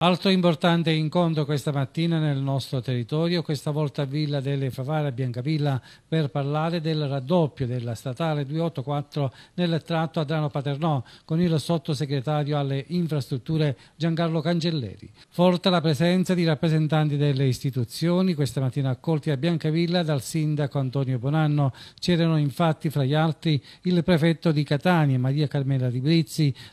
Altro importante incontro questa mattina nel nostro territorio, questa volta a Villa delle Favare a Biancavilla per parlare del raddoppio della statale 284 nel tratto Adrano-Paternò con il sottosegretario alle infrastrutture Giancarlo Cangelleri. Forte la presenza di rappresentanti delle istituzioni, questa mattina accolti a Biancavilla dal sindaco Antonio Bonanno. C'erano infatti fra gli altri il prefetto di Catania Maria Carmela Di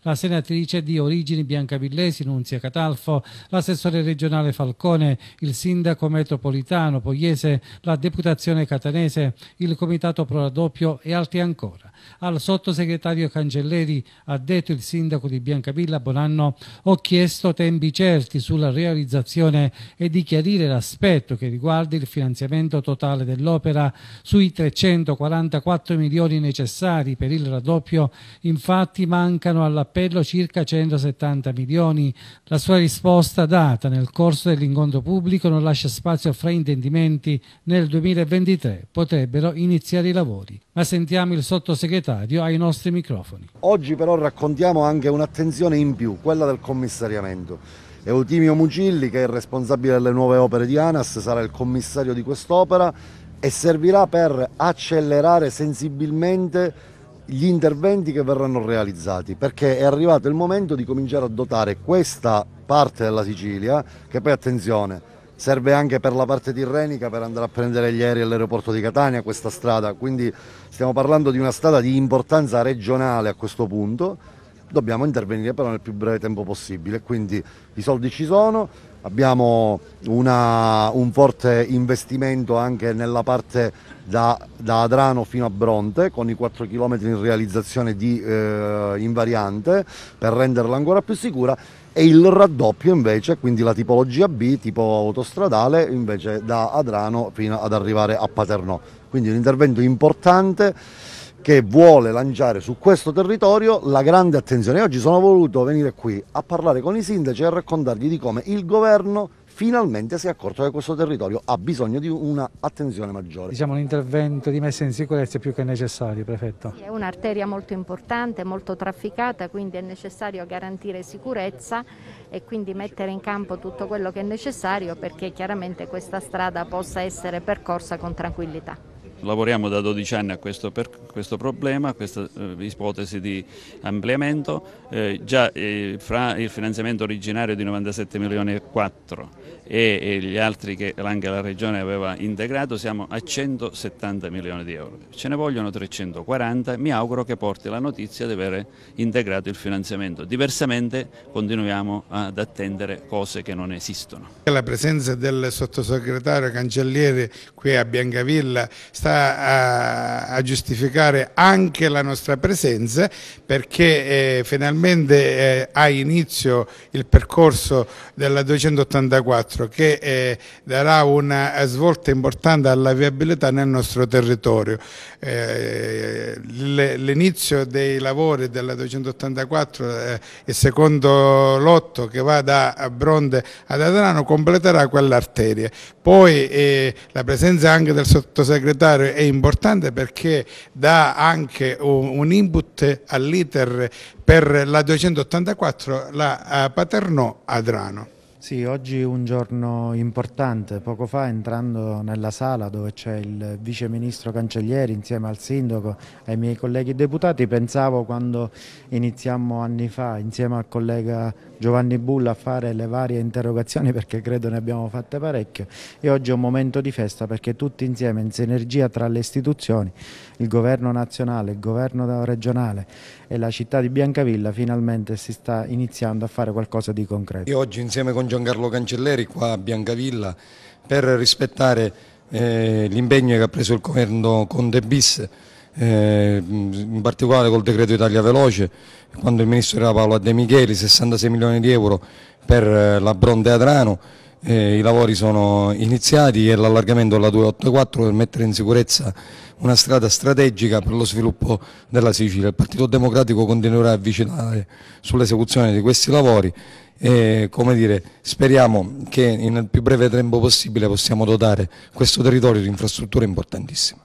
la senatrice di origini biancavillesi Nunzia Catalfo, l'assessore regionale Falcone, il sindaco metropolitano Pogliese, la deputazione catanese, il comitato pro raddoppio e altri ancora. Al sottosegretario Cancelleri, ha detto il sindaco di Biancavilla Bonanno, ho chiesto tempi certi sulla realizzazione e di chiarire l'aspetto che riguarda il finanziamento totale dell'opera sui 344 milioni necessari per il raddoppio, infatti mancano all'appello circa 170 milioni. La sua risposta risposta data nel corso dell'incontro pubblico non lascia spazio a fraintendimenti. Nel 2023 potrebbero iniziare i lavori. Ma sentiamo il sottosegretario ai nostri microfoni. Oggi però raccontiamo anche un'attenzione in più, quella del commissariamento. Eutimio Mugilli, che è il responsabile delle nuove opere di ANAS, sarà il commissario di quest'opera e servirà per accelerare sensibilmente gli interventi che verranno realizzati, perché è arrivato il momento di cominciare a dotare questa parte della Sicilia, che poi attenzione, serve anche per la parte tirrenica per andare a prendere gli aerei all'aeroporto di Catania questa strada, quindi stiamo parlando di una strada di importanza regionale a questo punto, dobbiamo intervenire però nel più breve tempo possibile, quindi i soldi ci sono, abbiamo una, un forte investimento anche nella parte da, da, Adrano fino a Bronte con i 4 km in realizzazione di eh, invariante per renderla ancora più sicura e il raddoppio invece, quindi la tipologia B, tipo autostradale, invece da Adrano fino ad arrivare a Paternò. Quindi un intervento importante che vuole lanciare su questo territorio la grande attenzione. Oggi sono voluto venire qui a parlare con i sindaci e a raccontargli di come il governo finalmente si è accorto che questo territorio ha bisogno di un'attenzione maggiore. Diciamo un intervento di messa in sicurezza più che necessario, Prefetto. È un'arteria molto importante, molto trafficata, quindi è necessario garantire sicurezza e quindi mettere in campo tutto quello che è necessario perché chiaramente questa strada possa essere percorsa con tranquillità. Lavoriamo da 12 anni a questo, per questo problema, a questa eh, ipotesi di ampliamento, eh, già eh, fra il finanziamento originario di 97 milioni e 4 e, e gli altri che anche la Regione aveva integrato siamo a 170 milioni di euro, ce ne vogliono 340, mi auguro che porti la notizia di aver integrato il finanziamento, diversamente continuiamo ad attendere cose che non esistono. La presenza del sottosegretario Cancelliere qui a Biancavilla sta sta a, a, giustificare anche la nostra presenza perché eh, finalmente eh, ha inizio il percorso della 284 che eh, darà una svolta importante alla viabilità nel nostro territorio. Eh, l'inizio dei lavori della 284 eh, il secondo lotto che va da Bronte ad Adrano completerà quell'arteria. Poi eh, la presenza anche del sottosegretario chiaro è importante perché dà anche un input all'iter per la 284, la eh, Paternò-Adrano. Sì, oggi è un giorno importante. Poco fa entrando nella sala dove c'è il vice ministro cancellieri insieme al sindaco e ai miei colleghi deputati, pensavo quando iniziammo anni fa insieme al collega Giovanni Bulla a fare le varie interrogazioni perché credo ne abbiamo fatte parecchie e oggi è un momento di festa perché tutti insieme in sinergia tra le istituzioni, il governo nazionale, il governo regionale e la città di Biancavilla finalmente si sta iniziando a fare qualcosa di concreto. E oggi insieme con Giancarlo Cancelleri qua a Biancavilla per rispettare eh, l'impegno che ha preso il governo Conte Bis eh, in particolare col decreto Italia Veloce, quando il ministro era Paolo De Micheli, 66 milioni di euro per eh, la Bronte Adrano, eh, i lavori sono iniziati e l'allargamento alla 284 per mettere in sicurezza una strada strategica per lo sviluppo della Sicilia. Il Partito Democratico continuerà a vicinare sull'esecuzione di questi lavori e come dire, speriamo che nel più breve tempo possibile possiamo dotare questo territorio di infrastrutture importantissime.